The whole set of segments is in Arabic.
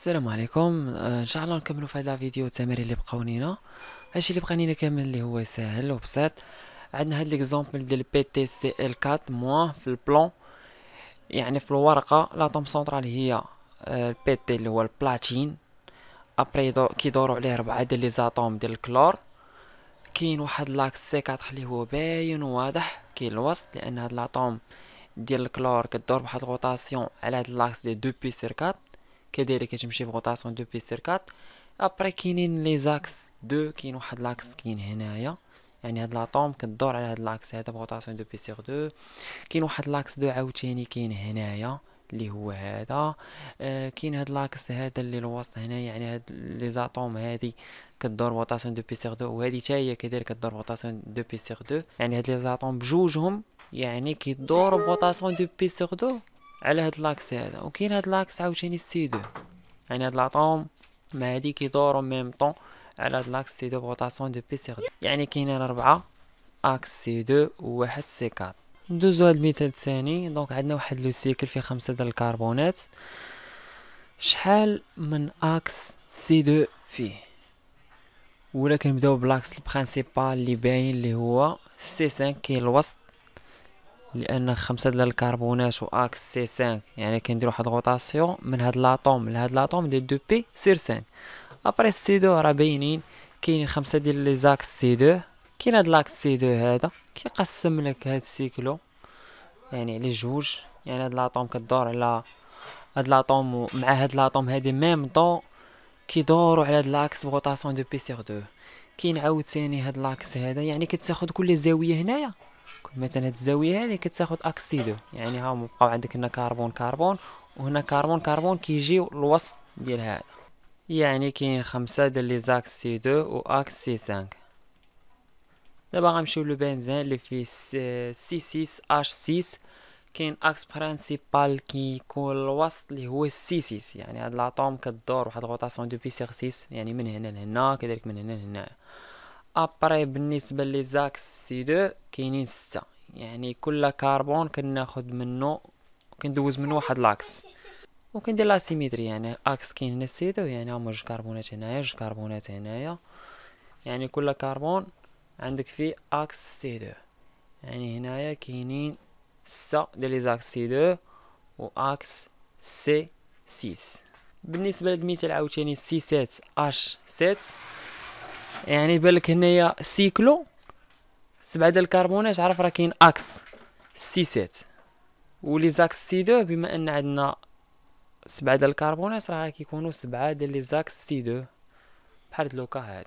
السلام عليكم آه، ان شاء الله نكملوا في هذا الفيديو التمارين اللي بقاو لينا هادشي اللي بقى كامل اللي هو ساهل وبسيط عندنا هاد ليكزامبل ديال بي تي سي ال 4 موان في البلون يعني في الورقه طوم سونترال هي آه، البي تي اللي هو البلاتين ابري دو كيدوروا عليه ربعه ديال لي زاتوم ديال الكلور كاين واحد لاكس سي 4 اللي هو باين وواضح كاين الوسط لان هاد لاطوم ديال الكلور كدور بواحد الغوطاسيون على هاد لاكس ديال دو بي سي 4 كذلك تمشي بغوطاسيون دو بي سير 4 ابري كاينين لي زاكس دو كاين واحد لاكس كاين هنايا يعني هاد لاطوم كدور على هاد لاكس هذا بغوطاسيون دو بي سير 2 كاين واحد لاكس دو عاوتاني كاين هنايا اللي هو هذا آه كاين هاد لاكس هذا اللي الوسط هنا يعني هاد لي زاتوم هادي كدور بوطاسيون دو بي سيغ دو وهادي حتى هي كدير كدور بوطاسيون دو بي سيغ دو يعني هاد لي زاتوم بجوجهم يعني كيدور بوطاسيون دو بي سيغ دو على هاد لاكس هذا وكاين هاد لاكس عاوتاني سي دو يعني هاد لاطوم مع هادي كيدورو ميم طون على هاد لاكس سي دو بوطاسيون دو بي سي دو يعني كاينين ربعة اكس سي دو وواحد سي كات ندوزو هاد المثال الثاني دونك عندنا واحد لو سيكل فيه خمسة د الكربونات شحال من اكس سي دو فيه ولا كنبداو بلاكس البرانسيبال اللي باين اللي هو سي 5 كاين الوسط لان خمسه ديال الكربونات واكس سي 5 يعني كندير واحد غوطاسيون من هاد لاطوم لهاد لاطوم ديال دو بي سير 5 ابري سي دو راه باينين كاينين خمسه ديال لي زاكس سي دو كاين هاد لاكس سي دو هذا كيقسم لك هاد السيكلو يعني على جوج يعني هاد لاطوم كدور على هاد لاطوم مع هاد لاطوم هادي ميم طو كيدوروا على هاد لاكس بغوطاسيون دو بي سير دو كاين عاوتاني هاد لاكس هذا يعني كتاخد كل زاويه هنايا مثلا هاد الزاويه هذه كتاخد اكسيدو يعني ها بقاو عندك هنا كربون كربون وهنا كربون كربون كيجيو الوسط ديال هذا يعني كاين خمسة ديال لي زاكسي دو و اكسي 5 دابا غنمشيو لبنزين اللي فيه سي 6 اش 6 كاين اكس برينسيبال كيكون الوسط اللي هو سي 6 يعني هاد لاطوم كدور واحد غوطاسيون دو بي سيغ 6 يعني من هنا لهنا كذلك من هنا لهنا ابري بالنسبه لي زاكس سي دو كاينين ستة يعني كل كربون كناخد منه كندوز منه واحد لاكس وكندير لا سيميتري يعني اكس كاين هنا سي دو يعني هما جوج كربونات هنايا جوج كربونات هنايا يعني كل كربون عندك فيه اكس سي دو يعني هنايا كاينين ستة ديال لي زاكس سي دو و اكس سي سيس بالنسبه للمثال عاوتاني سي سات اش سات يعني بالك هنايا سيكلو سبعة ديال الكربونات عرف راه كاين اكس سي سات ولي زاكس سي دو بما ان عندنا سبعة ديال الكربونات راه كيكونوا سبعة ديال لي زاكس سي دو بحال لوكا هذا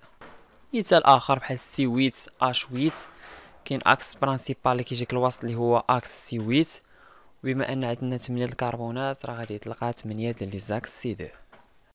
مثال اخر بحال سي ويت اش ويت كاين اكس برانسيبال اللي كيجيك الوسط اللي هو اكس سي ويت بما ان عندنا 8 الكربونات راه غادي يطلقها 8 ديال لي زاكس سي دو